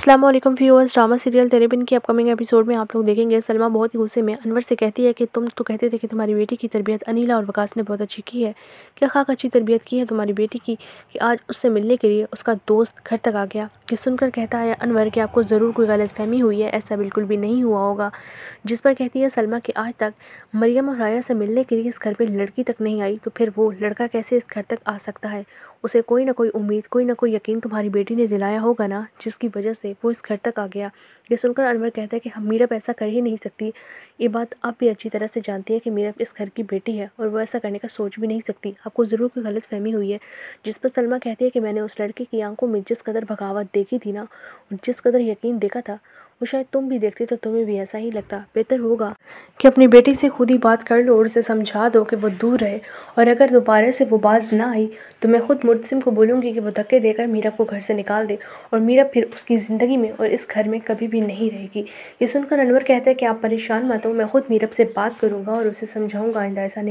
Aslam viewers drama serial तेरे बिन की upcoming episode में आप लोग देखेंगे सलमा बहुत ही गुस्से में अनवर से कहती है कि तुम तो कहते थे कि तुम्हारी बेटी की तरबियत अनिला और वकास ने बहुत अच्छी की है क्या खाक अच्छी तरबियत की है तुम्हारी बेटी की कि आज उससे मिलने के लिए उसका दोस्त घर तक आ गया कि सुनकर कहता है अनवर कि आपको ज़रूर कोई गलत फहमी हुई है ऐसा बिल्कुल भी नहीं हुआ होगा जिस पर कहती है सलमा कि आज तक मरियम और राया से मिलने के लिए इस घर पर लड़की तक नहीं आई तो फिर वो लड़का कैसे इस घर तक आ सकता है उसे कोई ना कोई उम्मीद कोई ना कोई यकीन तुम्हारी बेटी ने दिलाया होगा ना जिसकी वजह से वो इस घर तक आ गया ये सुनकर अनवर कहता है कि हम मीरप ऐसा कर ही नहीं सकती ये बात आप भी अच्छी तरह से जानती है कि मीरप इस घर की बेटी है और वो ऐसा करने का सोच भी नहीं सकती आपको ज़रूर कोई गलत फहमी हुई है जिस पर सलमा कहती है कि मैंने उस लड़के की आंखों में जिस कदर भगावत देखी थी ना और जिस कदर यकीन देखा था और शायद तुम भी देखते तो तुम्हें भी ऐसा ही लगता बेहतर होगा कि अपनी बेटी से खुद ही बात कर लो और उसे समझा दो कि वो दूर रहे और अगर दोबारा से वो बाज ना आई तो मैं ख़ुद मुलसिम को बोलूँगी कि वो धक्के देकर मीरा को घर से निकाल दे और मीरा फिर उसकी ज़िंदगी में और इस घर में कभी भी नहीं रहेगी ये सुनकर अनवर कहता है कि आप परेशान मत हो मैं ख़ुद मीरब से बात करूँगा और उसे समझाऊँगा आइंदा ऐसा नहीं